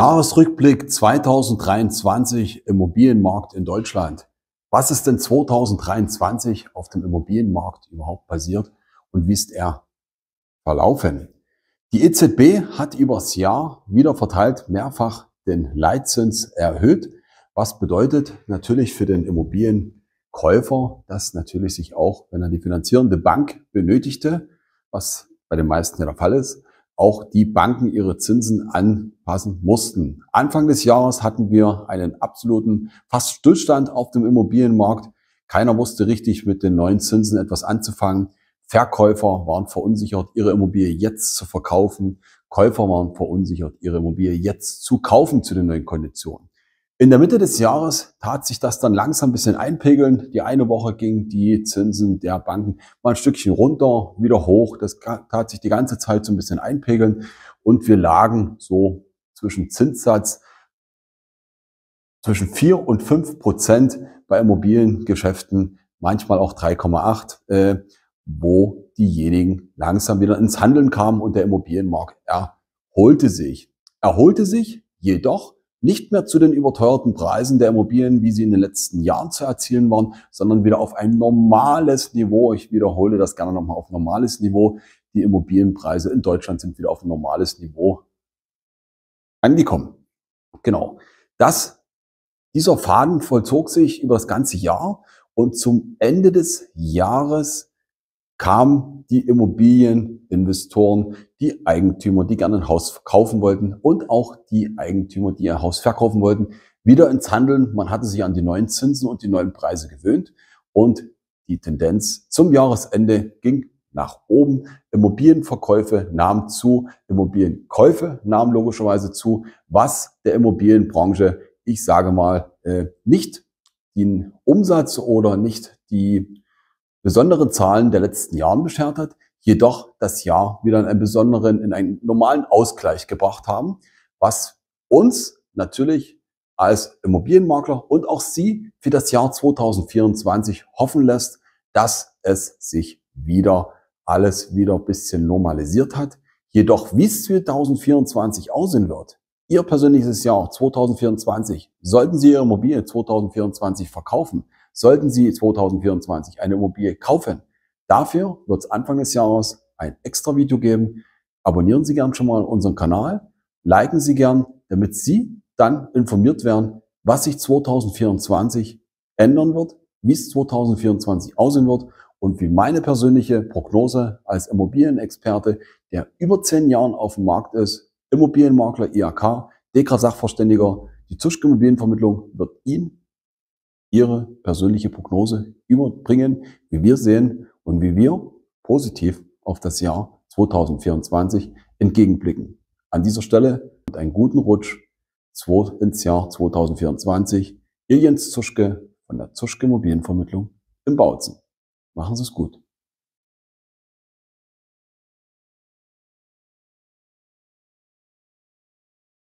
Jahresrückblick 2023 Immobilienmarkt in Deutschland. Was ist denn 2023 auf dem Immobilienmarkt überhaupt passiert und wie ist er verlaufen? Die EZB hat übers Jahr wieder verteilt mehrfach den Leitzins erhöht, was bedeutet natürlich für den Immobilienkäufer, dass natürlich sich auch, wenn er die finanzierende Bank benötigte, was bei den meisten der Fall ist, auch die Banken ihre Zinsen anpassen mussten. Anfang des Jahres hatten wir einen absoluten fast Stillstand auf dem Immobilienmarkt. Keiner wusste richtig mit den neuen Zinsen etwas anzufangen. Verkäufer waren verunsichert, ihre Immobilie jetzt zu verkaufen. Käufer waren verunsichert, ihre Immobilie jetzt zu kaufen zu den neuen Konditionen. In der Mitte des Jahres tat sich das dann langsam ein bisschen einpegeln. Die eine Woche gingen die Zinsen der Banken mal ein Stückchen runter, wieder hoch. Das tat sich die ganze Zeit so ein bisschen einpegeln. Und wir lagen so zwischen Zinssatz zwischen vier und fünf Prozent bei Immobiliengeschäften, manchmal auch 3,8, äh, wo diejenigen langsam wieder ins Handeln kamen und der Immobilienmarkt erholte sich. Erholte sich jedoch nicht mehr zu den überteuerten Preisen der Immobilien, wie sie in den letzten Jahren zu erzielen waren, sondern wieder auf ein normales Niveau. Ich wiederhole das gerne nochmal auf normales Niveau. Die Immobilienpreise in Deutschland sind wieder auf ein normales Niveau angekommen. Genau. Das, dieser Faden vollzog sich über das ganze Jahr und zum Ende des Jahres kamen die Immobilieninvestoren, die Eigentümer, die gerne ein Haus kaufen wollten und auch die Eigentümer, die ihr Haus verkaufen wollten, wieder ins Handeln. Man hatte sich an die neuen Zinsen und die neuen Preise gewöhnt und die Tendenz zum Jahresende ging nach oben. Immobilienverkäufe nahmen zu, Immobilienkäufe nahmen logischerweise zu, was der Immobilienbranche, ich sage mal, äh, nicht den Umsatz oder nicht die besondere Zahlen der letzten Jahren beschert hat, jedoch das Jahr wieder in einen besonderen, in einen normalen Ausgleich gebracht haben, was uns natürlich als Immobilienmakler und auch Sie für das Jahr 2024 hoffen lässt, dass es sich wieder alles wieder ein bisschen normalisiert hat. Jedoch, wie es 2024 aussehen wird, Ihr persönliches Jahr 2024, sollten Sie Ihre Immobilie 2024 verkaufen, Sollten Sie 2024 eine Immobilie kaufen, dafür wird es Anfang des Jahres ein extra Video geben. Abonnieren Sie gern schon mal unseren Kanal, liken Sie gern, damit Sie dann informiert werden, was sich 2024 ändern wird, wie es 2024 aussehen wird und wie meine persönliche Prognose als Immobilienexperte, der über zehn Jahren auf dem Markt ist, Immobilienmakler IAK, Dekra Sachverständiger, die Zuschke Immobilienvermittlung wird Ihnen Ihre persönliche Prognose überbringen, wie wir sehen und wie wir positiv auf das Jahr 2024 entgegenblicken. An dieser Stelle einen guten Rutsch ins Jahr 2024. Ihr Jens Zuschke von der Zuschke Immobilienvermittlung in Bautzen. Machen Sie es gut.